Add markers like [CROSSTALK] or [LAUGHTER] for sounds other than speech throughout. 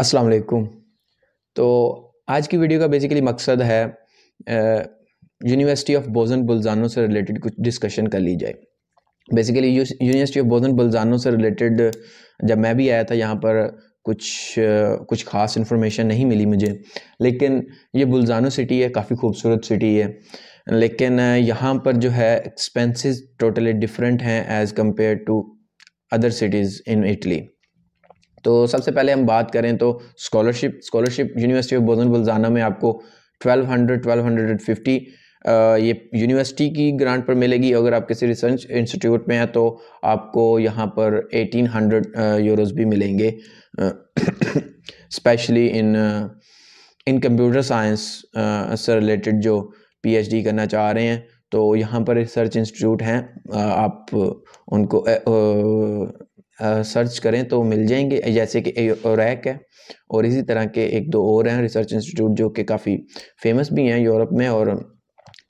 अस्सलाम वालेकुम तो आज की वीडियो का बेसिकली मकसद है यूनिवर्सिटी ऑफ बोजन बुलजानो से रिलेटेड कुछ डिस्कशन कर ली जाए basically University of Bozen Bolzano से रिलेटेड जब मैं भी आया था यहाँ पर कुछ कुछ ख़ास इन्फॉर्मेशन नहीं मिली मुझे लेकिन ये बुलजानो सिटी है काफ़ी खूबसूरत सिटी है लेकिन यहाँ पर जो है एक्सपेंसेस टोटली डिफरेंट हैं as compared to other cities in Italy तो सबसे पहले हम बात करें तो scholarship scholarship University of Bozen Bolzano में आपको twelve hundred twelve hundred and fifty ये यूनिवर्सिटी की ग्रांट पर मिलेगी अगर आप किसी रिसर्च इंस्टीट्यूट में हैं तो आपको यहाँ पर एटीन हंड्रेड यूरोज़ भी मिलेंगे specially in in computer science से रिलेटेड जो पीएचडी करना चाह रहे हैं तो यहाँ पर रिसर्च इंस्टीट्यूट हैं आप उनको सर्च करें तो मिल जाएंगे जैसे कि रैक है और इसी तरह के एक दो और हैं रिसर्च इंस्टीट्यूट जो कि काफ़ी फेमस भी हैं यूरोप में और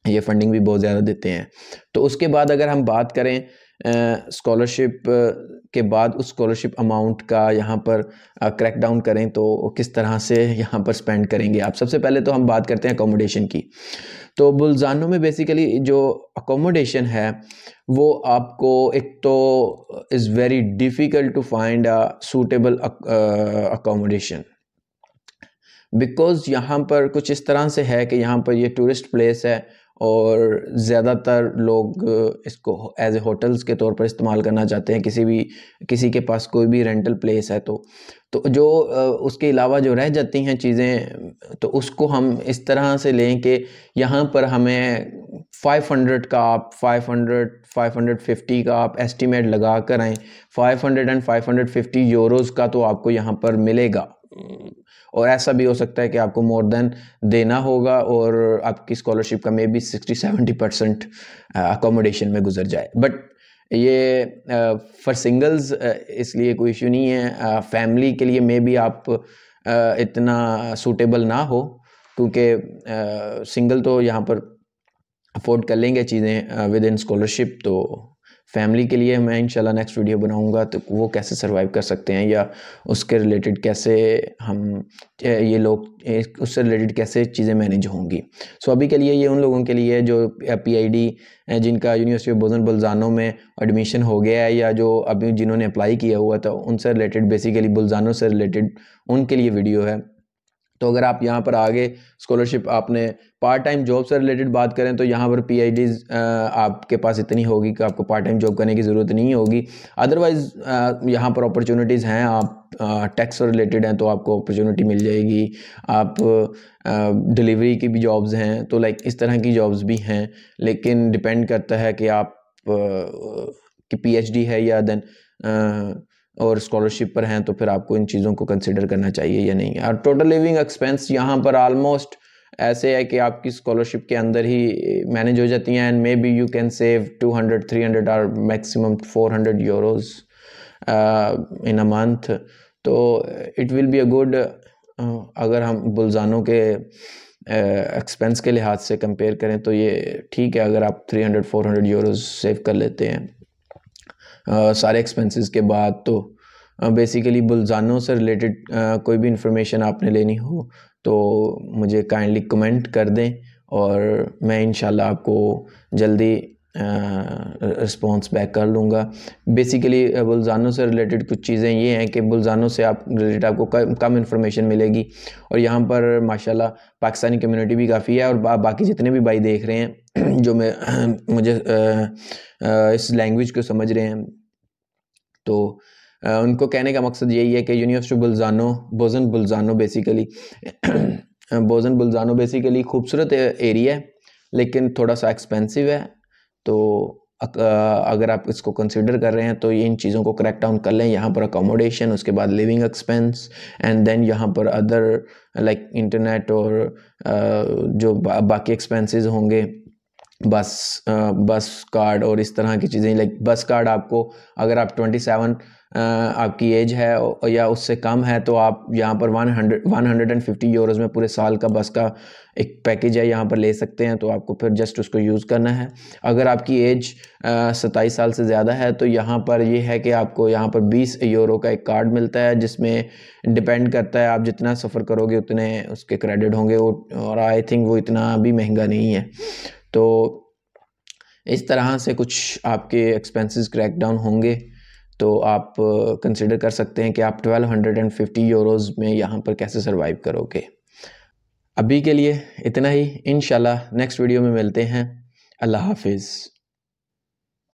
ये फंडिंग भी बहुत ज़्यादा देते हैं तो उसके बाद अगर हम बात करें स्कॉलरशिप के बाद उस स्कॉलरशिप अमाउंट का यहाँ पर क्रैक डाउन करें तो किस तरह से यहाँ पर स्पेंड करेंगे आप सबसे पहले तो हम बात करते हैं अकोमोडेशन की तो बुलजानों में बेसिकली जो अकोमोडेशन है वो आपको एक तो is very difficult to find a suitable accommodation because यहाँ पर कुछ इस तरह से है कि यहाँ पर ये टूरिस्ट प्लेस है और ज़्यादातर लोग इसको एज ए होटल्स के तौर पर इस्तेमाल करना चाहते हैं किसी भी किसी के पास कोई भी रेंटल प्लेस है तो तो जो उसके अलावा जो रह जाती हैं चीज़ें तो उसको हम इस तरह से लें कि यहाँ पर हमें 500 का आप 500 550 का आप एस्टीमेट लगा कर आएँ फाइव एंड 550 यूरोस का तो आपको यहाँ पर मिलेगा और ऐसा भी हो सकता है कि आपको मोर देन देना होगा और आपकी स्कॉलरशिप का maybe sixty seventy percent accommodation में गुजर जाए बट ये फॉर uh, सिंगल्स uh, इसलिए कोई इशू नहीं है फैमिली uh, के लिए मे बी आप uh, इतना सूटेबल ना हो क्योंकि सिंगल uh, तो यहाँ पर अफोर्ड कर लेंगे चीज़ें विद इन स्कॉलरशिप तो फैमिली के लिए मैं इंशाल्लाह नेक्स्ट वीडियो बनाऊंगा तो वो कैसे सर्वाइव कर सकते हैं या उसके रिलेटेड कैसे हम ये लोग उससे रिलेटेड कैसे चीज़ें मैनेज होंगी सो अभी के लिए ये उन लोगों के लिए है जो पीआईडी जिनका यूनिवर्सिटी ऑफ बोजन बुलजानों में एडमिशन हो गया है या जो अभी जिन्होंने अप्लाई किया हुआ था उनसे रिलेटेड बेसिकली बुलजानों से रिलेटेड उनके लिए वीडियो है तो अगर आप यहाँ पर आगे स्कॉलरशिप आपने पार्ट टाइम जॉब से रिलेटेड बात करें तो यहाँ पर पी आपके पास इतनी होगी कि आपको पार्ट टाइम जॉब करने की ज़रूरत नहीं होगी अदरवाइज़ यहाँ पर अपॉर्चुनिटीज़ हैं आप टैक्स से रिलेटेड हैं तो आपको अपॉर्चुनिटी मिल जाएगी आप डिलीवरी की भी जॉब्स हैं तो लाइक इस तरह की जॉब्स भी हैं लेकिन डिपेंड करता है कि आप की पीएचडी है या देन और स्कॉलरशिप पर हैं तो फिर आपको इन चीज़ों को कंसिडर करना चाहिए या नहीं और टोटल लिविंग एक्सपेंस यहाँ पर आलमोस्ट ऐसे है कि आपकी स्कॉलरशिप के अंदर ही मैनेज हो जाती हैं and maybe you can save 200 300 और maximum 400 euros in a month तो it will be a good अगर हम बुलजानों के एक्सपेंस uh, के लिहाज से कंपेयर करें तो ये ठीक है अगर आप 300 400 यूरोस सेव कर लेते हैं सारे एक्सपेंसेस के बाद तो बेसिकली बुलजानों से रिलेटेड कोई भी इंफॉर्मेशन आपने लेनी हो तो मुझे काइंडली कमेंट कर दें और मैं इन आपको जल्दी रिस्पॉन्स बैक कर लूँगा बेसिकली बुलजानों से रिलेटेड कुछ चीज़ें ये हैं कि बुलजानों से आप रिलेटेड आपको कम इन्फॉर्मेशन मिलेगी और यहाँ पर माशाल्लाह पाकिस्तानी कम्युनिटी भी काफ़ी है और बा, बाकी जितने भी भाई देख रहे हैं जो मैं [CLEARS THROAT] मुझे आ, आ, इस लैंग्वेज को समझ रहे हैं तो आ, उनको कहने का मकसद यही है कि university Bolzano Bozen Bolzano basically Bozen Bolzano basically खूबसूरत एरिया है लेकिन थोड़ा सा एक्सपेंसिव है तो अगर आप इसको कंसिडर कर रहे हैं तो इन चीज़ों को क्रैक डाउन कर लें यहाँ पर अकोमोडेशन उसके बाद लिविंग एक्सपेंस एंड देन यहाँ पर अदर लाइक इंटरनेट और जो बाकी एक्सपेंसेस होंगे बस बस कार्ड और इस तरह की चीज़ें लाइक बस कार्ड आपको अगर आप ट्वेंटी सेवन आपकी एज है या उससे कम है तो आप यहाँ पर one hundred one hundred and fifty euros में पूरे साल का बस का एक पैकेज है यहाँ पर ले सकते हैं तो आपको फिर जस्ट उसको यूज़ करना है अगर आपकी एज सताईस साल से ज़्यादा है तो यहाँ पर ये यह है कि आपको यहाँ पर बीस यूरो का एक कार्ड मिलता है जिसमें डिपेंड करता है आप जितना सफ़र करोगे उतने उसके क्रेडिट होंगे और आई थिंक वो इतना भी महंगा नहीं है तो इस तरह से कुछ आपके एक्सपेंसेस क्रैक डाउन होंगे तो आप कंसिडर कर सकते हैं कि आप 1250 यूरोस में यहाँ पर कैसे सर्वाइव करोगे अभी के लिए इतना ही इन नेक्स्ट वीडियो में मिलते हैं अल्लाह हाफिज़